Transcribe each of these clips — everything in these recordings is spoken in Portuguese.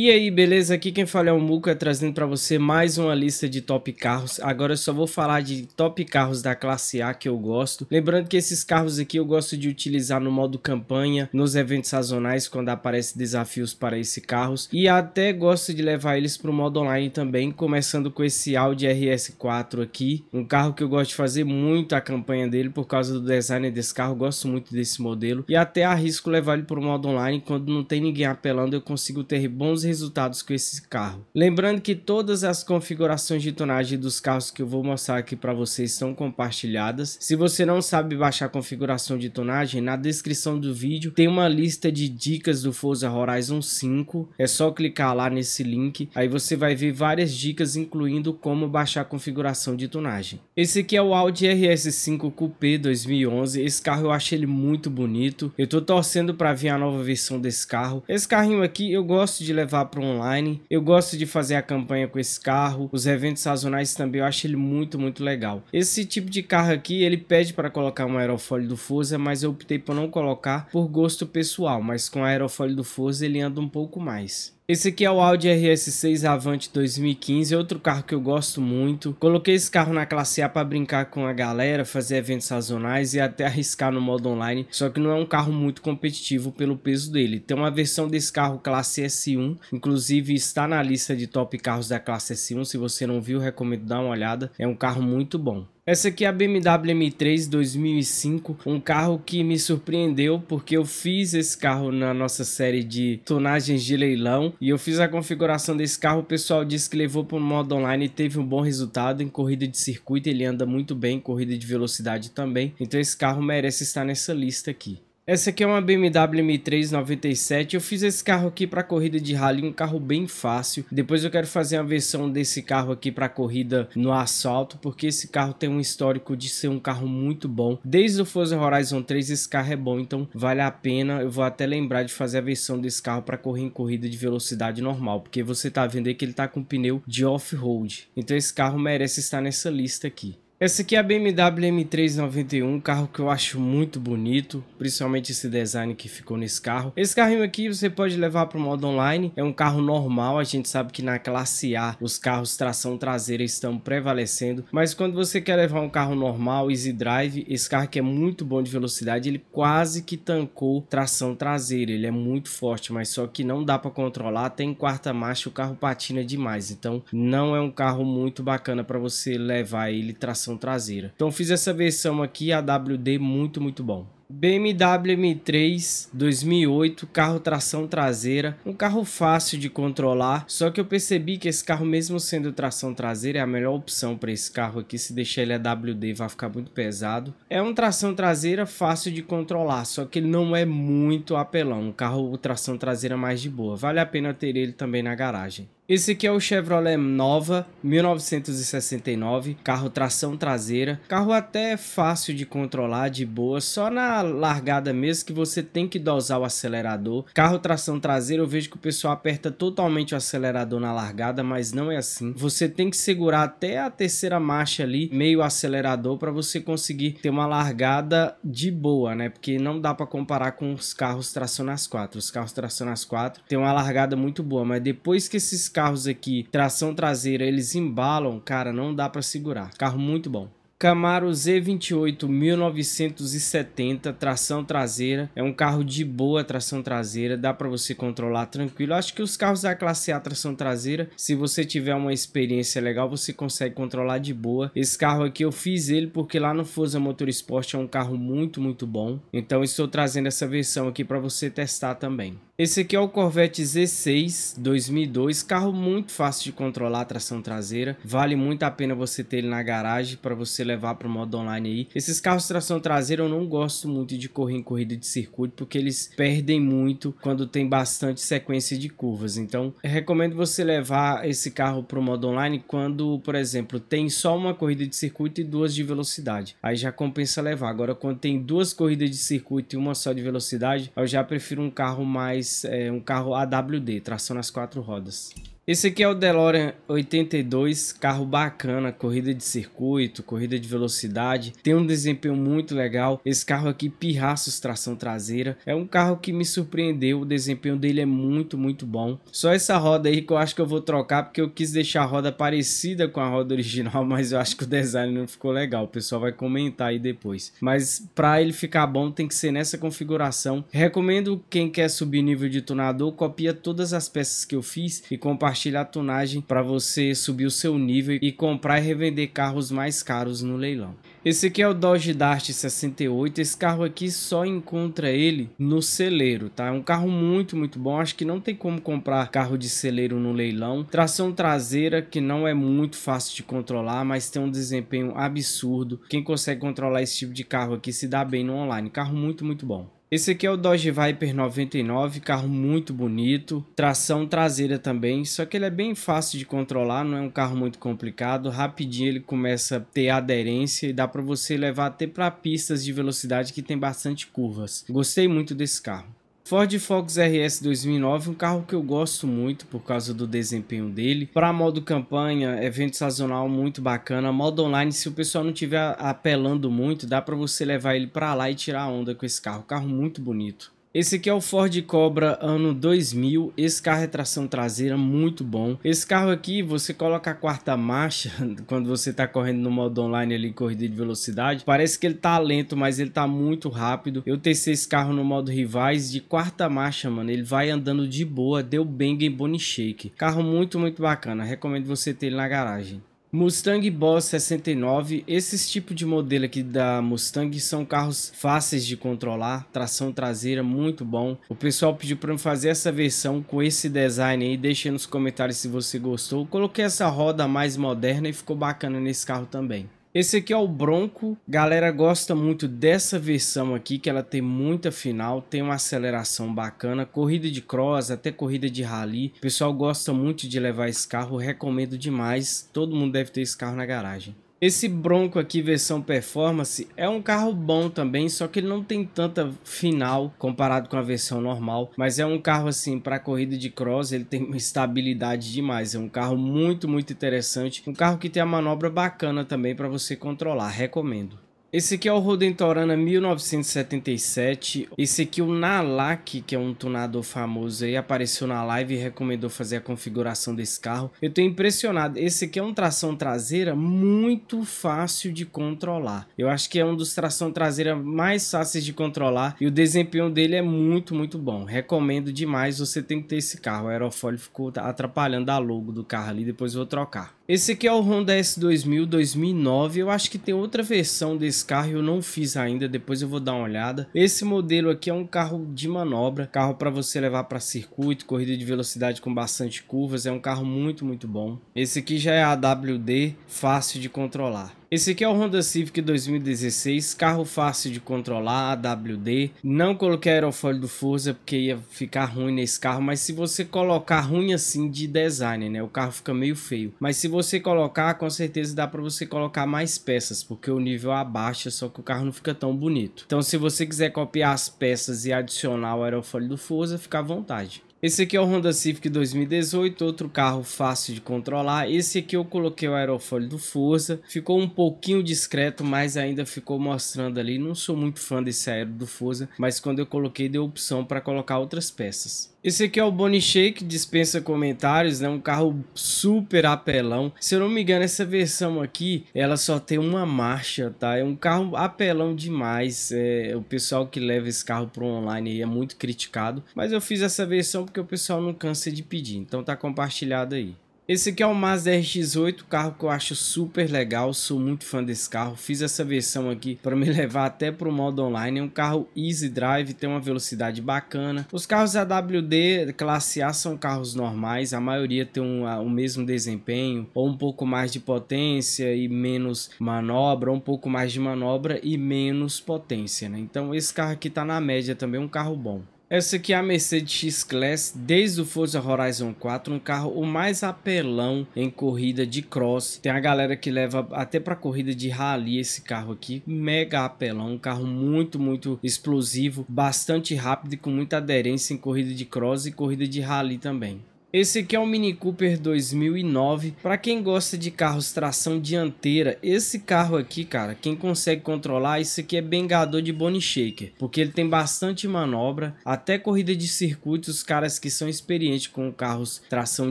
E aí, beleza? Aqui quem fala é o Muca, trazendo para você mais uma lista de top carros. Agora eu só vou falar de top carros da classe A que eu gosto. Lembrando que esses carros aqui eu gosto de utilizar no modo campanha, nos eventos sazonais, quando aparecem desafios para esses carros. E até gosto de levar eles para o modo online também, começando com esse Audi RS4 aqui. Um carro que eu gosto de fazer muito a campanha dele por causa do design desse carro. Gosto muito desse modelo. E até arrisco levar ele para o modo online, quando não tem ninguém apelando eu consigo ter bons resultados com esse carro. Lembrando que todas as configurações de tonagem dos carros que eu vou mostrar aqui para vocês são compartilhadas. Se você não sabe baixar a configuração de tonagem, na descrição do vídeo tem uma lista de dicas do Forza Horizon 5. É só clicar lá nesse link, aí você vai ver várias dicas incluindo como baixar a configuração de tonagem. Esse aqui é o Audi RS5 Coupé 2011. Esse carro eu achei ele muito bonito. Eu tô torcendo para ver a nova versão desse carro. Esse carrinho aqui eu gosto de levar levar para online. Eu gosto de fazer a campanha com esse carro, os eventos sazonais também, eu acho ele muito, muito legal. Esse tipo de carro aqui, ele pede para colocar um aerofólio do Forza, mas eu optei por não colocar por gosto pessoal, mas com o aerofólio do Forza ele anda um pouco mais. Esse aqui é o Audi RS6 Avante 2015, outro carro que eu gosto muito. Coloquei esse carro na classe A para brincar com a galera, fazer eventos sazonais e até arriscar no modo online, só que não é um carro muito competitivo pelo peso dele. Tem uma versão desse carro classe S1, inclusive está na lista de top carros da classe S1, se você não viu, recomendo dar uma olhada. É um carro muito bom. Essa aqui é a BMW M3 2005, um carro que me surpreendeu porque eu fiz esse carro na nossa série de tonagens de leilão e eu fiz a configuração desse carro, o pessoal disse que levou para o modo online e teve um bom resultado em corrida de circuito, ele anda muito bem, corrida de velocidade também, então esse carro merece estar nessa lista aqui. Essa aqui é uma BMW M3 97. Eu fiz esse carro aqui para corrida de rally, um carro bem fácil. Depois eu quero fazer a versão desse carro aqui para corrida no asfalto, porque esse carro tem um histórico de ser um carro muito bom. Desde o Forza Horizon 3 esse carro é bom, então vale a pena. Eu vou até lembrar de fazer a versão desse carro para correr em corrida de velocidade normal, porque você tá vendo aí que ele tá com pneu de off-road. Então esse carro merece estar nessa lista aqui. Esse aqui é a BMW M391, carro que eu acho muito bonito, principalmente esse design que ficou nesse carro. Esse carrinho aqui você pode levar para o modo online, é um carro normal, a gente sabe que na classe A os carros tração traseira estão prevalecendo, mas quando você quer levar um carro normal, easy drive, esse carro que é muito bom de velocidade, ele quase que tancou tração traseira, ele é muito forte, mas só que não dá para controlar, tem quarta marcha, o carro patina demais, então não é um carro muito bacana para você levar ele tração tração traseira. Então fiz essa versão aqui, a WD, muito, muito bom. BMW M3 2008, carro tração traseira, um carro fácil de controlar, só que eu percebi que esse carro mesmo sendo tração traseira é a melhor opção para esse carro aqui, se deixar ele a WD vai ficar muito pesado. É um tração traseira fácil de controlar, só que ele não é muito apelão, um carro tração traseira mais de boa, vale a pena ter ele também na garagem. Esse aqui é o Chevrolet Nova 1969, carro tração traseira, carro até é fácil de controlar, de boa, só na largada mesmo que você tem que dosar o acelerador. Carro tração traseira eu vejo que o pessoal aperta totalmente o acelerador na largada, mas não é assim. Você tem que segurar até a terceira marcha ali, meio acelerador, para você conseguir ter uma largada de boa, né? Porque não dá para comparar com os carros tração nas quatro Os carros tração nas quatro tem uma largada muito boa, mas depois que esses carros aqui, tração traseira, eles embalam, cara, não dá para segurar. Carro muito bom. Camaro Z28 1970, tração traseira. É um carro de boa tração traseira, dá para você controlar tranquilo. Acho que os carros da classe A tração traseira, se você tiver uma experiência legal, você consegue controlar de boa. Esse carro aqui eu fiz ele porque lá no Forza Motorsport é um carro muito, muito bom. Então estou trazendo essa versão aqui para você testar também. Esse aqui é o Corvette Z6 2002, carro muito fácil de controlar, tração traseira, vale muito a pena você ter ele na garagem para você levar para o modo online aí. Esses carros tração traseira eu não gosto muito de correr em corrida de circuito porque eles perdem muito quando tem bastante sequência de curvas, então recomendo você levar esse carro para o modo online quando, por exemplo, tem só uma corrida de circuito e duas de velocidade, aí já compensa levar. Agora quando tem duas corridas de circuito e uma só de velocidade, eu já prefiro um carro mais mas é um carro AWD, tração nas quatro rodas. Esse aqui é o DeLorean 82, carro bacana, corrida de circuito, corrida de velocidade, tem um desempenho muito legal. Esse carro aqui, pirraça, tração traseira, é um carro que me surpreendeu, o desempenho dele é muito, muito bom. Só essa roda aí que eu acho que eu vou trocar, porque eu quis deixar a roda parecida com a roda original, mas eu acho que o design não ficou legal, o pessoal vai comentar aí depois. Mas para ele ficar bom, tem que ser nessa configuração. Recomendo quem quer subir nível de tunador, copia todas as peças que eu fiz e compartilha compartilhar a tunagem para você subir o seu nível e comprar e revender carros mais caros no leilão. Esse aqui é o Dodge Dart 68. Esse carro aqui só encontra ele no celeiro, tá? É um carro muito, muito bom. Acho que não tem como comprar carro de celeiro no leilão. Tração traseira que não é muito fácil de controlar, mas tem um desempenho absurdo. Quem consegue controlar esse tipo de carro aqui se dá bem no online. Carro muito, muito bom. Esse aqui é o Dodge Viper 99, carro muito bonito, tração traseira também, só que ele é bem fácil de controlar, não é um carro muito complicado, rapidinho ele começa a ter aderência e dá para você levar até para pistas de velocidade que tem bastante curvas. Gostei muito desse carro. Ford Focus RS 2009, um carro que eu gosto muito por causa do desempenho dele. Para modo campanha, evento sazonal muito bacana. Modo online, se o pessoal não tiver apelando muito, dá para você levar ele para lá e tirar onda com esse carro. Carro muito bonito. Esse aqui é o Ford Cobra ano 2000, esse carro é tração traseira, muito bom. Esse carro aqui, você coloca a quarta marcha, quando você tá correndo no modo online ali, corrida de velocidade, parece que ele tá lento, mas ele tá muito rápido. Eu testei esse carro no modo rivais, de quarta marcha, mano, ele vai andando de boa, deu bang e bone shake. Carro muito, muito bacana, recomendo você ter ele na garagem. Mustang Boss 69, esses tipos de modelo aqui da Mustang são carros fáceis de controlar, tração traseira muito bom. O pessoal pediu para eu fazer essa versão com esse design aí, deixa nos comentários se você gostou. coloquei essa roda mais moderna e ficou bacana nesse carro também. Esse aqui é o Bronco. Galera gosta muito dessa versão aqui, que ela tem muita final, tem uma aceleração bacana, corrida de cross, até corrida de rally. O pessoal gosta muito de levar esse carro, recomendo demais. Todo mundo deve ter esse carro na garagem. Esse Bronco aqui versão performance é um carro bom também, só que ele não tem tanta final comparado com a versão normal, mas é um carro assim para corrida de cross, ele tem uma estabilidade demais, é um carro muito muito interessante, um carro que tem a manobra bacana também para você controlar, recomendo. Esse aqui é o Rodentorana 1977. Esse aqui, é o Nalak, que é um tunador famoso aí, apareceu na live e recomendou fazer a configuração desse carro. Eu tô impressionado. Esse aqui é um tração traseira muito fácil de controlar. Eu acho que é um dos tração traseira mais fáceis de controlar e o desempenho dele é muito, muito bom. Recomendo demais, você tem que ter esse carro. O aerofólio ficou atrapalhando a logo do carro ali, depois eu vou trocar. Esse aqui é o Honda S2000 2009, eu acho que tem outra versão desse carro, e eu não fiz ainda, depois eu vou dar uma olhada. Esse modelo aqui é um carro de manobra, carro para você levar para circuito, corrida de velocidade com bastante curvas, é um carro muito, muito bom. Esse aqui já é AWD, fácil de controlar. Esse aqui é o Honda Civic 2016, carro fácil de controlar, AWD. Não coloquei aerofólio do Forza porque ia ficar ruim nesse carro, mas se você colocar ruim assim de design, né? O carro fica meio feio. Mas se você colocar, com certeza dá para você colocar mais peças, porque o nível abaixa, só que o carro não fica tão bonito. Então se você quiser copiar as peças e adicionar o aerofólio do Forza, fica à vontade. Esse aqui é o Honda Civic 2018, outro carro fácil de controlar. Esse aqui eu coloquei o aerofólio do Forza, ficou um pouquinho discreto, mas ainda ficou mostrando ali. Não sou muito fã desse aero do Forza, mas quando eu coloquei deu opção para colocar outras peças. Esse aqui é o Bonnie Shake, dispensa comentários, né? Um carro super apelão. Se eu não me engano, essa versão aqui, ela só tem uma marcha, tá? É um carro apelão demais. É, o pessoal que leva esse carro pro online é muito criticado. Mas eu fiz essa versão porque o pessoal não cansa de pedir. Então tá compartilhado aí. Esse aqui é o Mazda RX-8, carro que eu acho super legal, sou muito fã desse carro, fiz essa versão aqui para me levar até para o modo online, é um carro easy drive, tem uma velocidade bacana. Os carros AWD classe A são carros normais, a maioria tem um, a, o mesmo desempenho, ou um pouco mais de potência e menos manobra, ou um pouco mais de manobra e menos potência, né? Então esse carro aqui está na média também, um carro bom. Essa aqui é a Mercedes X-Class, desde o Forza Horizon 4, um carro o mais apelão em corrida de cross. Tem a galera que leva até para corrida de rally esse carro aqui, mega apelão, um carro muito, muito explosivo, bastante rápido e com muita aderência em corrida de cross e corrida de rally também. Esse aqui é um Mini Cooper 2009. Para quem gosta de carros tração dianteira, esse carro aqui, cara, quem consegue controlar, esse aqui é bengador de bone shaker, porque ele tem bastante manobra. Até corrida de circuito, os caras que são experientes com carros tração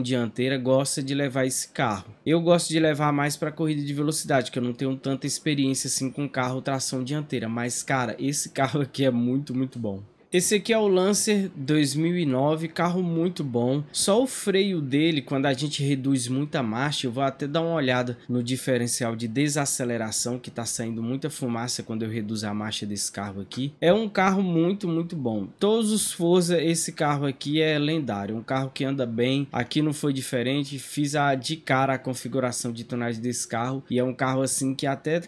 dianteira gostam de levar esse carro. Eu gosto de levar mais para corrida de velocidade, que eu não tenho tanta experiência assim com carro tração dianteira, mas cara, esse carro aqui é muito, muito bom. Esse aqui é o Lancer 2009, carro muito bom. Só o freio dele, quando a gente reduz muita marcha, eu vou até dar uma olhada no diferencial de desaceleração, que tá saindo muita fumaça quando eu reduzo a marcha desse carro aqui. É um carro muito, muito bom. Todos os Forza, esse carro aqui é lendário, um carro que anda bem. Aqui não foi diferente, fiz a de cara a configuração de tonagem desse carro e é um carro assim que até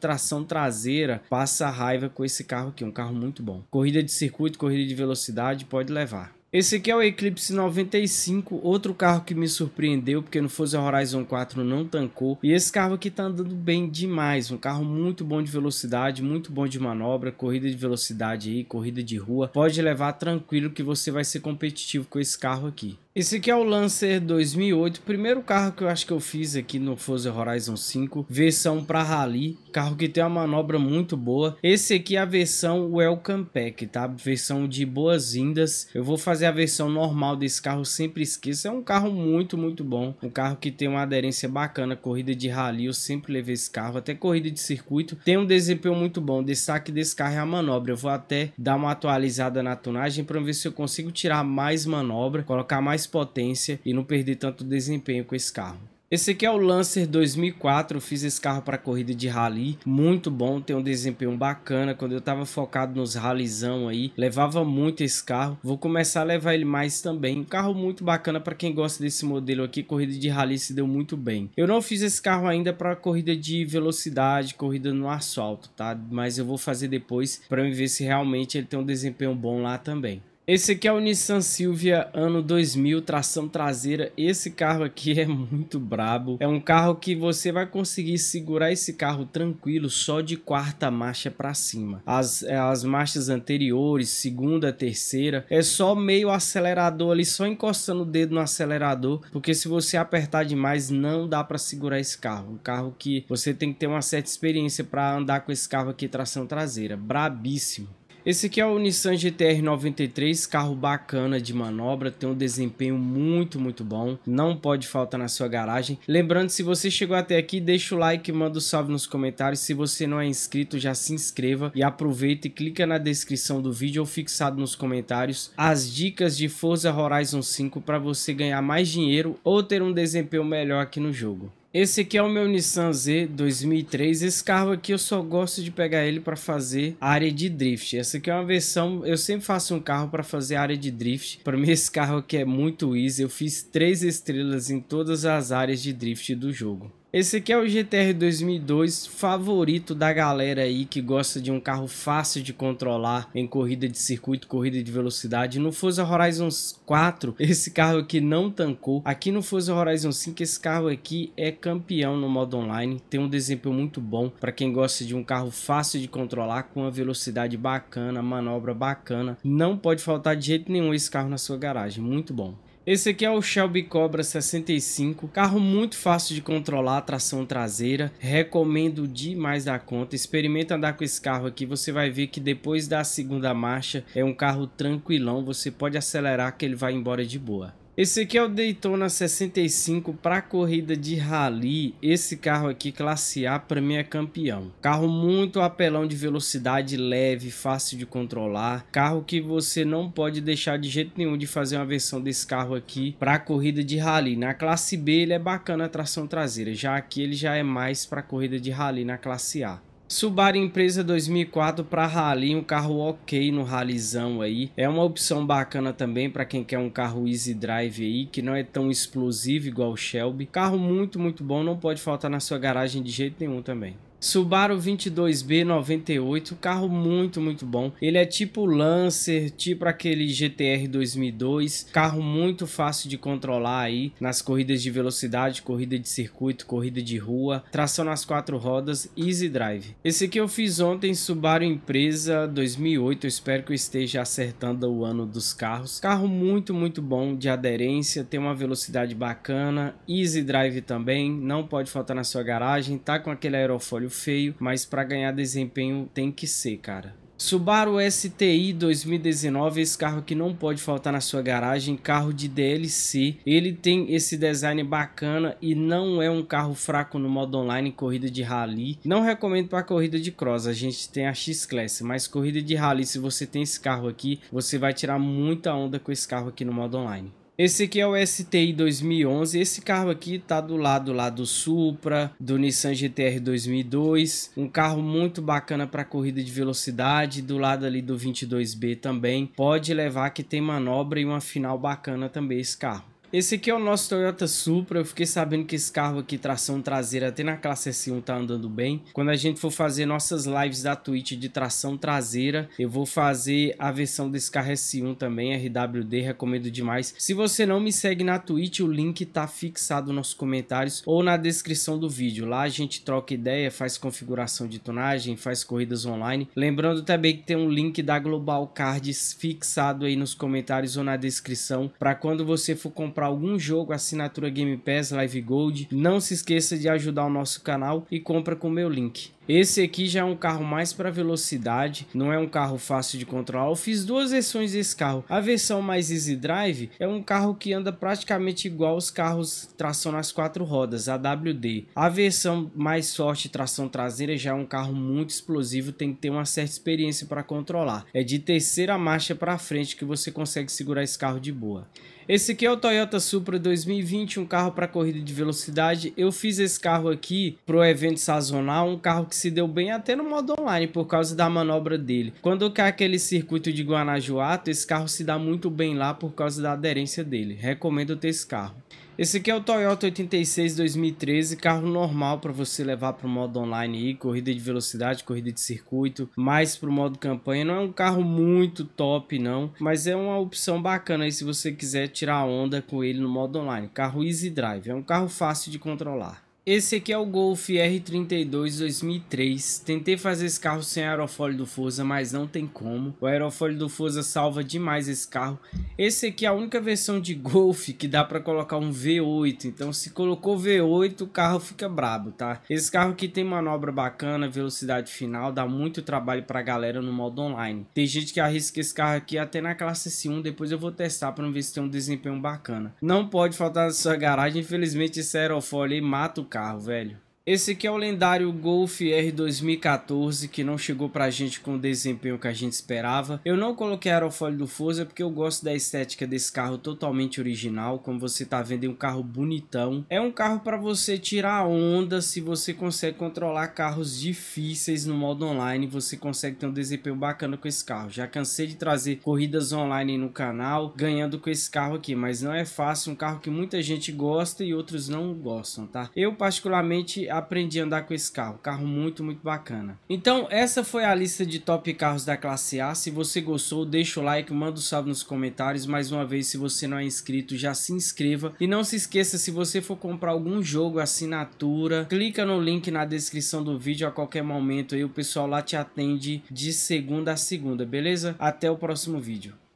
tração traseira passa raiva com esse carro aqui, é um carro muito bom. Corrida de circuito circuito, corrida de velocidade, pode levar. Esse aqui é o Eclipse 95, outro carro que me surpreendeu, porque no Forza Horizon 4 não tancou. E esse carro aqui tá andando bem demais, um carro muito bom de velocidade, muito bom de manobra, corrida de velocidade aí, corrida de rua. Pode levar tranquilo que você vai ser competitivo com esse carro aqui. Esse aqui é o Lancer 2008, primeiro carro que eu acho que eu fiz aqui no Forza Horizon 5, versão para rally, carro que tem uma manobra muito boa. Esse aqui é a versão Welcome Pack, tá? Versão de boas-vindas. Eu vou fazer a versão normal desse carro, sempre esqueço. É um carro muito, muito bom, um carro que tem uma aderência bacana, corrida de rally, eu sempre levei esse carro, até corrida de circuito. Tem um desempenho muito bom, o destaque desse carro é a manobra. Eu vou até dar uma atualizada na tunagem para ver se eu consigo tirar mais manobra, colocar mais potência e não perder tanto desempenho com esse carro. Esse aqui é o Lancer 2004, eu fiz esse carro para corrida de rally, muito bom, tem um desempenho bacana, quando eu estava focado nos ralizão aí, levava muito esse carro, vou começar a levar ele mais também, um carro muito bacana para quem gosta desse modelo aqui, corrida de rally se deu muito bem. Eu não fiz esse carro ainda para corrida de velocidade, corrida no asfalto, tá? Mas eu vou fazer depois para ver se realmente ele tem um desempenho bom lá também. Esse aqui é o Nissan Silvia ano 2000, tração traseira. Esse carro aqui é muito brabo. É um carro que você vai conseguir segurar esse carro tranquilo só de quarta marcha para cima. As, as marchas anteriores, segunda, terceira, é só meio acelerador ali, só encostando o dedo no acelerador, porque se você apertar demais não dá para segurar esse carro. Um carro que você tem que ter uma certa experiência para andar com esse carro aqui tração traseira. Brabíssimo. Esse aqui é o Nissan GTR 93, carro bacana de manobra, tem um desempenho muito, muito bom, não pode faltar na sua garagem. Lembrando, se você chegou até aqui, deixa o like, manda o um salve nos comentários. Se você não é inscrito, já se inscreva e aproveita e clica na descrição do vídeo ou fixado nos comentários as dicas de Forza Horizon 5 para você ganhar mais dinheiro ou ter um desempenho melhor aqui no jogo. Esse aqui é o meu Nissan Z 2003. Esse carro aqui eu só gosto de pegar ele para fazer área de drift. Essa aqui é uma versão, eu sempre faço um carro para fazer área de drift. Para mim esse carro aqui é muito easy. Eu fiz três estrelas em todas as áreas de drift do jogo. Esse aqui é o GTR 2002, favorito da galera aí que gosta de um carro fácil de controlar em corrida de circuito, corrida de velocidade. No Forza Horizon 4, esse carro aqui não tancou. Aqui no Forza Horizon 5, esse carro aqui é campeão no modo online, tem um desempenho muito bom para quem gosta de um carro fácil de controlar, com uma velocidade bacana, manobra bacana. Não pode faltar de jeito nenhum esse carro na sua garagem, muito bom. Esse aqui é o Shelby Cobra 65, carro muito fácil de controlar, tração traseira, recomendo demais da conta, experimenta andar com esse carro aqui, você vai ver que depois da segunda marcha é um carro tranquilão, você pode acelerar que ele vai embora de boa. Esse aqui é o Daytona 65 para corrida de rally. Esse carro aqui, classe A, para mim é campeão. Carro muito apelão de velocidade, leve, fácil de controlar. Carro que você não pode deixar de jeito nenhum de fazer uma versão desse carro aqui para corrida de rally. Na classe B ele é bacana a tração traseira, já que ele já é mais para corrida de rally na classe A. Subaru Empresa 2004 para rally, um carro ok no ralizão aí. É uma opção bacana também para quem quer um carro easy drive aí, que não é tão explosivo igual o Shelby. Carro muito, muito bom, não pode faltar na sua garagem de jeito nenhum também. Subaru 22B98, carro muito, muito bom. Ele é tipo Lancer, tipo aquele GTR 2002, carro muito fácil de controlar aí nas corridas de velocidade, corrida de circuito, corrida de rua, tração nas quatro rodas, easy drive. Esse aqui eu fiz ontem, Subaru Empresa 2008, eu espero que eu esteja acertando o ano dos carros. Carro muito, muito bom de aderência, tem uma velocidade bacana, easy drive também, não pode faltar na sua garagem, tá com aquele aerofólio trabalho feio, mas para ganhar desempenho tem que ser, cara. Subaru STI 2019, esse carro que não pode faltar na sua garagem, carro de DLC. Ele tem esse design bacana e não é um carro fraco no modo online, corrida de rally. Não recomendo para corrida de cross, a gente tem a X-Class, mas corrida de rally, se você tem esse carro aqui, você vai tirar muita onda com esse carro aqui no modo online. Esse aqui é o STI 2011, esse carro aqui tá do lado lá do Supra, do Nissan GTR 2002, um carro muito bacana para corrida de velocidade, do lado ali do 22B também, pode levar que tem manobra e uma final bacana também esse carro. Esse aqui é o nosso Toyota Supra, eu fiquei sabendo que esse carro aqui, tração traseira, até na classe S1 tá andando bem. Quando a gente for fazer nossas lives da Twitch de tração traseira, eu vou fazer a versão desse carro S1 também, RWD, recomendo demais. Se você não me segue na Twitch, o link tá fixado nos comentários ou na descrição do vídeo. Lá a gente troca ideia, faz configuração de tonagem, faz corridas online. Lembrando também que tem um link da Global Cards fixado aí nos comentários ou na descrição, para quando você for comprar comprar algum jogo, assinatura Game Pass, Live Gold, não se esqueça de ajudar o nosso canal e compra com o meu link. Esse aqui já é um carro mais para velocidade, não é um carro fácil de controlar. Eu fiz duas versões desse carro. A versão mais Easy Drive é um carro que anda praticamente igual os carros tração nas quatro rodas, a WD. A versão mais forte tração traseira já é um carro muito explosivo, tem que ter uma certa experiência para controlar. É de terceira marcha para frente que você consegue segurar esse carro de boa. Esse aqui é o Toyota Supra 2020, um carro para corrida de velocidade. Eu fiz esse carro aqui para o evento sazonal, um carro que se deu bem até no modo online por causa da manobra dele. Quando cai aquele circuito de Guanajuato, esse carro se dá muito bem lá por causa da aderência dele. Recomendo ter esse carro. Esse aqui é o Toyota 86 2013, carro normal para você levar para o modo online e corrida de velocidade, corrida de circuito, mais para o modo campanha. Não é um carro muito top não, mas é uma opção bacana aí se você quiser tirar onda com ele no modo online. Carro Easy Drive, é um carro fácil de controlar. Esse aqui é o Golf R32 2003. Tentei fazer esse carro sem aerofólio do Forza, mas não tem como. O aerofólio do Forza salva demais esse carro. Esse aqui é a única versão de Golf que dá para colocar um V8. Então se colocou V8, o carro fica brabo, tá? Esse carro aqui tem manobra bacana, velocidade final, dá muito trabalho pra galera no modo online. Tem gente que arrisca esse carro aqui até na classe C1, depois eu vou testar para ver se tem um desempenho bacana. Não pode faltar na sua garagem, infelizmente esse aerofólio aí mata o carro carro, velho. Esse aqui é o lendário Golf R 2014 que não chegou pra gente com o desempenho que a gente esperava. Eu não coloquei aerofólio do Forza porque eu gosto da estética desse carro totalmente original, como você tá vendo é um carro bonitão. É um carro para você tirar onda se você consegue controlar carros difíceis no modo online, você consegue ter um desempenho bacana com esse carro. Já cansei de trazer corridas online no canal ganhando com esse carro aqui, mas não é fácil, um carro que muita gente gosta e outros não gostam, tá? Eu particularmente aprendi a andar com esse carro. Carro muito, muito bacana. Então, essa foi a lista de top carros da classe A. Se você gostou, deixa o like, manda um salve nos comentários. Mais uma vez, se você não é inscrito, já se inscreva. E não se esqueça, se você for comprar algum jogo, assinatura, clica no link na descrição do vídeo a qualquer momento. Aí o pessoal lá te atende de segunda a segunda, beleza? Até o próximo vídeo.